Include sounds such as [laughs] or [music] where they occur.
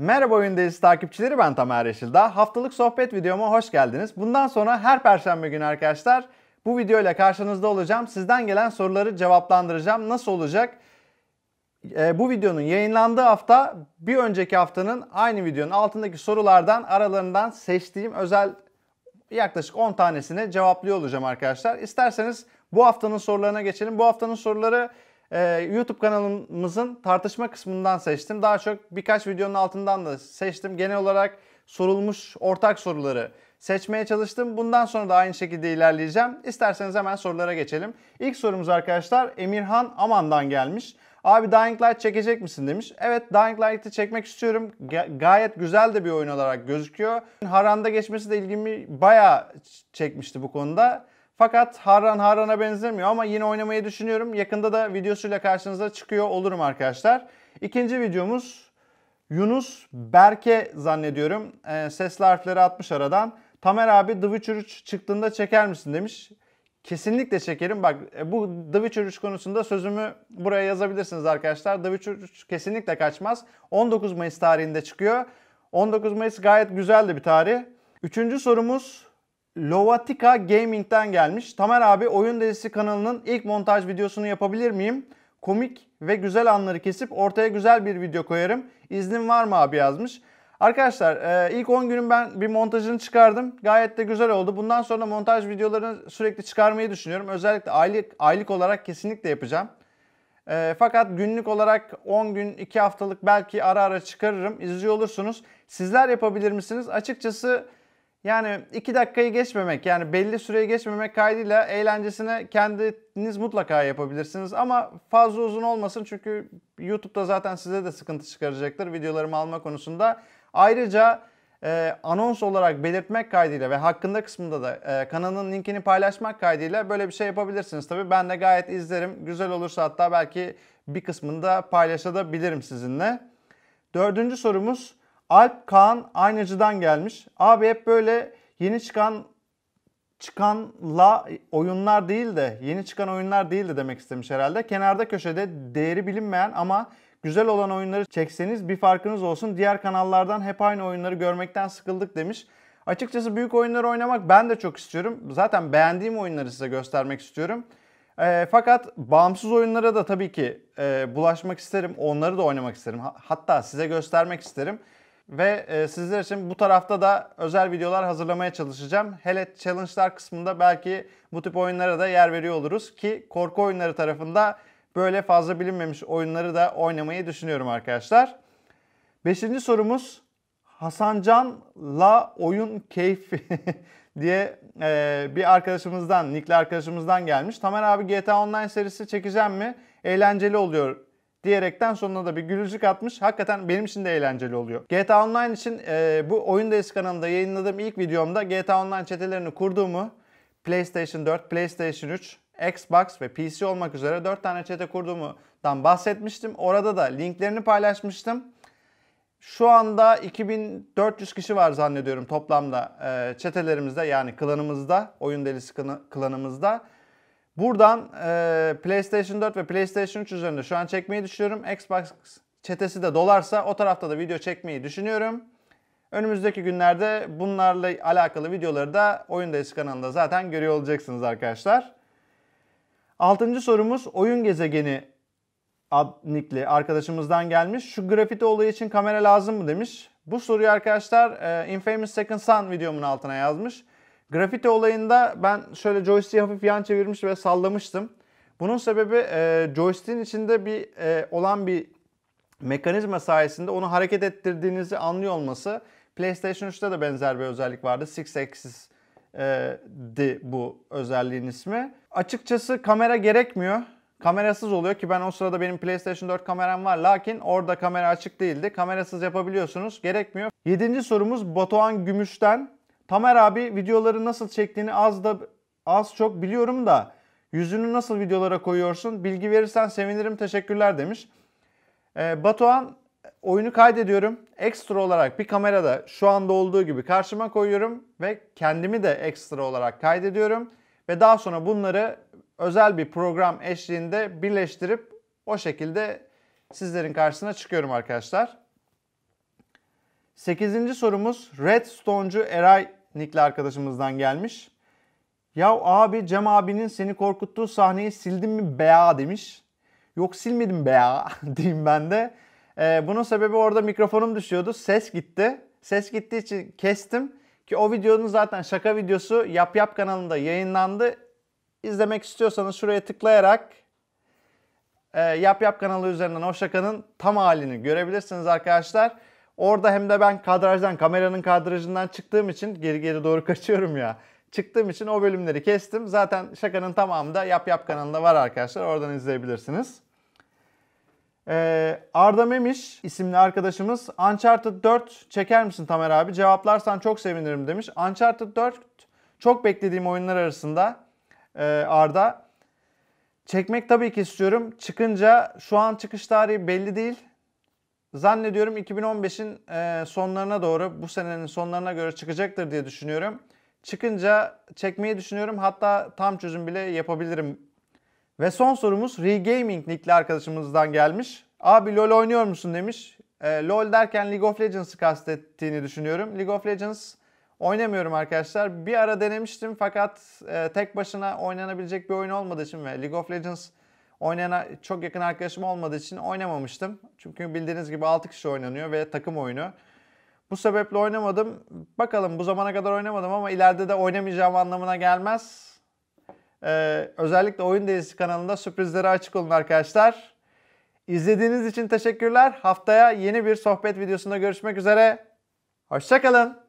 Merhaba Oyun Delisi takipçileri ben Tamer Yeşil. Haftalık sohbet videoma hoş geldiniz. Bundan sonra her perşembe günü arkadaşlar bu video ile karşınızda olacağım. Sizden gelen soruları cevaplandıracağım. Nasıl olacak? Ee, bu videonun yayınlandığı hafta bir önceki haftanın aynı videonun altındaki sorulardan aralarından seçtiğim özel yaklaşık 10 tanesini cevaplıyor olacağım arkadaşlar. İsterseniz bu haftanın sorularına geçelim. Bu haftanın soruları e, YouTube kanalımızın tartışma kısmından seçtim. Daha çok birkaç videonun altından da seçtim. Genel olarak sorulmuş ortak soruları seçmeye çalıştım. Bundan sonra da aynı şekilde ilerleyeceğim. İsterseniz hemen sorulara geçelim. İlk sorumuz arkadaşlar Emirhan Aman'dan gelmiş. Abi Dying Light çekecek misin demiş. Evet Dying Light'ı çekmek istiyorum. Ga- gayet güzel de bir oyun olarak gözüküyor. Haranda geçmesi de ilgimi bayağı çekmişti bu konuda. Fakat Harran Harran'a benzemiyor ama yine oynamayı düşünüyorum. Yakında da videosuyla karşınıza çıkıyor olurum arkadaşlar. İkinci videomuz Yunus Berke zannediyorum. E, sesli harfleri atmış aradan. Tamer abi The Witcher 3 çıktığında çeker misin demiş. Kesinlikle çekerim. Bak e, bu The Witcher 3 konusunda sözümü buraya yazabilirsiniz arkadaşlar. The Witcher 3 kesinlikle kaçmaz. 19 Mayıs tarihinde çıkıyor. 19 Mayıs gayet güzel de bir tarih. Üçüncü sorumuz Lovatica Gaming'den gelmiş. Tamer abi oyun dizisi kanalının ilk montaj videosunu yapabilir miyim? Komik ve güzel anları kesip ortaya güzel bir video koyarım. İznin var mı abi yazmış. Arkadaşlar e, ilk 10 günün ben bir montajını çıkardım. Gayet de güzel oldu. Bundan sonra montaj videolarını sürekli çıkarmayı düşünüyorum. Özellikle aylık, aylık olarak kesinlikle yapacağım. E, fakat günlük olarak 10 gün 2 haftalık belki ara ara çıkarırım. İzliyor olursunuz. Sizler yapabilir misiniz? Açıkçası yani 2 dakikayı geçmemek yani belli süreyi geçmemek kaydıyla eğlencesine kendiniz mutlaka yapabilirsiniz. Ama fazla uzun olmasın çünkü YouTube'da zaten size de sıkıntı çıkaracaktır videolarımı alma konusunda. Ayrıca e, anons olarak belirtmek kaydıyla ve hakkında kısmında da e, kanalın linkini paylaşmak kaydıyla böyle bir şey yapabilirsiniz. Tabi ben de gayet izlerim. Güzel olursa hatta belki bir kısmını kısmında paylaşabilirim sizinle. Dördüncü sorumuz Alp Kaan Aynacı'dan gelmiş. Abi hep böyle yeni çıkan çıkanla oyunlar değil de yeni çıkan oyunlar değil de demek istemiş herhalde. Kenarda köşede değeri bilinmeyen ama güzel olan oyunları çekseniz bir farkınız olsun. Diğer kanallardan hep aynı oyunları görmekten sıkıldık demiş. Açıkçası büyük oyunları oynamak ben de çok istiyorum. Zaten beğendiğim oyunları size göstermek istiyorum. E, fakat bağımsız oyunlara da tabii ki e, bulaşmak isterim. Onları da oynamak isterim. Hatta size göstermek isterim. Ve e, sizler için bu tarafta da özel videolar hazırlamaya çalışacağım. Hele challenge'lar kısmında belki bu tip oyunlara da yer veriyor oluruz ki korku oyunları tarafında böyle fazla bilinmemiş oyunları da oynamayı düşünüyorum arkadaşlar. Beşinci sorumuz la oyun keyfi [laughs] diye e, bir arkadaşımızdan, Nick'li arkadaşımızdan gelmiş. Tamer abi GTA Online serisi çekeceğim mi? Eğlenceli oluyor diyerekten sonuna da bir gülücük atmış. Hakikaten benim için de eğlenceli oluyor. GTA Online için e, bu Oyundayız kanalında yayınladığım ilk videomda GTA Online çetelerini kurduğumu PlayStation 4, PlayStation 3, Xbox ve PC olmak üzere 4 tane çete kurduğumdan bahsetmiştim. Orada da linklerini paylaşmıştım. Şu anda 2400 kişi var zannediyorum toplamda e, çetelerimizde yani klanımızda, oyun delisi klanımızda. Buradan e, PlayStation 4 ve PlayStation 3 üzerinde şu an çekmeyi düşünüyorum. Xbox çetesi de dolarsa o tarafta da video çekmeyi düşünüyorum. Önümüzdeki günlerde bunlarla alakalı videoları da oyun Oyundayız kanalında zaten görüyor olacaksınız arkadaşlar. Altıncı sorumuz oyun gezegeni ad arkadaşımızdan gelmiş. Şu grafiti olayı için kamera lazım mı demiş. Bu soruyu arkadaşlar e, Infamous Second Son videomun altına yazmış. Grafiti olayında ben şöyle joystick'i hafif yan çevirmiş ve sallamıştım. Bunun sebebi e, joystick'in içinde bir e, olan bir mekanizma sayesinde onu hareket ettirdiğinizi anlıyor olması. PlayStation 3'te de benzer bir özellik vardı. Six Axis e, di bu özelliğin ismi. Açıkçası kamera gerekmiyor. Kamerasız oluyor ki ben o sırada benim PlayStation 4 kameram var. Lakin orada kamera açık değildi. Kamerasız yapabiliyorsunuz. Gerekmiyor. Yedinci sorumuz Batuhan Gümüş'ten. Tamer abi videoları nasıl çektiğini az da az çok biliyorum da yüzünü nasıl videolara koyuyorsun? Bilgi verirsen sevinirim. Teşekkürler demiş. Ee, Batuhan oyunu kaydediyorum. Ekstra olarak bir kamerada şu anda olduğu gibi karşıma koyuyorum ve kendimi de ekstra olarak kaydediyorum ve daha sonra bunları özel bir program eşliğinde birleştirip o şekilde sizlerin karşısına çıkıyorum arkadaşlar. Sekizinci sorumuz Redstone'cu Eray Nick'le arkadaşımızdan gelmiş. Ya abi Cem abinin seni korkuttuğu sahneyi sildim mi bea demiş. Yok silmedim bea [laughs] diyeyim ben de. Ee, bunun sebebi orada mikrofonum düşüyordu. Ses gitti. Ses gittiği için kestim. Ki o videonun zaten şaka videosu Yap Yap kanalında yayınlandı. İzlemek istiyorsanız şuraya tıklayarak e, Yap Yap kanalı üzerinden o şakanın tam halini görebilirsiniz arkadaşlar. Orada hem de ben kadrajdan, kameranın kadrajından çıktığım için geri geri doğru [laughs] kaçıyorum ya. Çıktığım için o bölümleri kestim. Zaten şakanın tamamı da Yap Yap kanalında var arkadaşlar. Oradan izleyebilirsiniz. Ee, Arda Memiş isimli arkadaşımız Uncharted 4 çeker misin Tamer abi? Cevaplarsan çok sevinirim demiş. Uncharted 4 çok beklediğim oyunlar arasında ee, Arda. Çekmek tabii ki istiyorum. Çıkınca şu an çıkış tarihi belli değil zannediyorum 2015'in e, sonlarına doğru bu senenin sonlarına göre çıkacaktır diye düşünüyorum. Çıkınca çekmeyi düşünüyorum. Hatta tam çözüm bile yapabilirim. Ve son sorumuz Regaming nickli arkadaşımızdan gelmiş. Abi LoL oynuyor musun demiş. E, LoL derken League of Legends'ı kastettiğini düşünüyorum. League of Legends oynamıyorum arkadaşlar. Bir ara denemiştim fakat e, tek başına oynanabilecek bir oyun olmadığı için ve League of Legends Oynayan çok yakın arkadaşım olmadığı için oynamamıştım. Çünkü bildiğiniz gibi 6 kişi oynanıyor ve takım oyunu. Bu sebeple oynamadım. Bakalım bu zamana kadar oynamadım ama ileride de oynamayacağım anlamına gelmez. Ee, özellikle Oyun Dizisi kanalında sürprizlere açık olun arkadaşlar. İzlediğiniz için teşekkürler. Haftaya yeni bir sohbet videosunda görüşmek üzere. Hoşçakalın.